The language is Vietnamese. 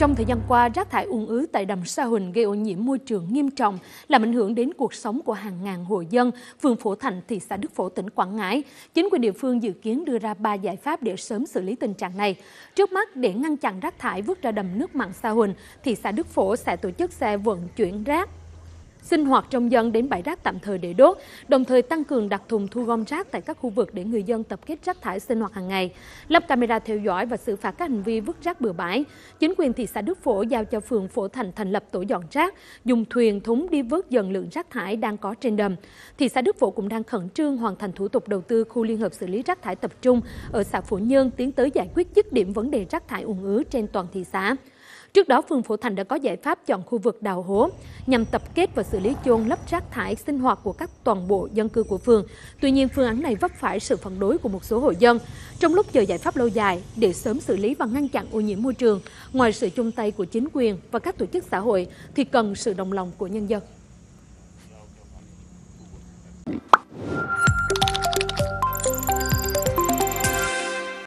Trong thời gian qua, rác thải ùn ứ tại đầm Sa Huỳnh gây ô nhiễm môi trường nghiêm trọng, làm ảnh hưởng đến cuộc sống của hàng ngàn hộ dân, phường Phổ Thạnh, thị xã Đức Phổ, tỉnh Quảng Ngãi. Chính quyền địa phương dự kiến đưa ra 3 giải pháp để sớm xử lý tình trạng này. Trước mắt, để ngăn chặn rác thải vứt ra đầm nước mặn Sa Huỳnh, thị xã Đức Phổ sẽ tổ chức xe vận chuyển rác sinh hoạt trong dân đến bãi rác tạm thời để đốt, đồng thời tăng cường đặt thùng thu gom rác tại các khu vực để người dân tập kết rác thải sinh hoạt hàng ngày, lắp camera theo dõi và xử phạt các hành vi vứt rác bừa bãi. Chính quyền thị xã Đức Phổ giao cho phường Phổ Thành thành lập tổ dọn rác, dùng thuyền thúng đi vớt dần lượng rác thải đang có trên đầm. Thị xã Đức Phổ cũng đang khẩn trương hoàn thành thủ tục đầu tư khu liên hợp xử lý rác thải tập trung ở xã Phổ Nhơn tiến tới giải quyết dứt điểm vấn đề rác thải ùn ứ trên toàn thị xã. Trước đó, phường Phổ Thành đã có giải pháp chọn khu vực đào hố nhằm tập kết và xử lý chôn lấp rác thải sinh hoạt của các toàn bộ dân cư của phường. Tuy nhiên, phương án này vấp phải sự phản đối của một số hộ dân. Trong lúc chờ giải pháp lâu dài để sớm xử lý và ngăn chặn ô nhiễm môi trường, ngoài sự chung tay của chính quyền và các tổ chức xã hội thì cần sự đồng lòng của nhân dân.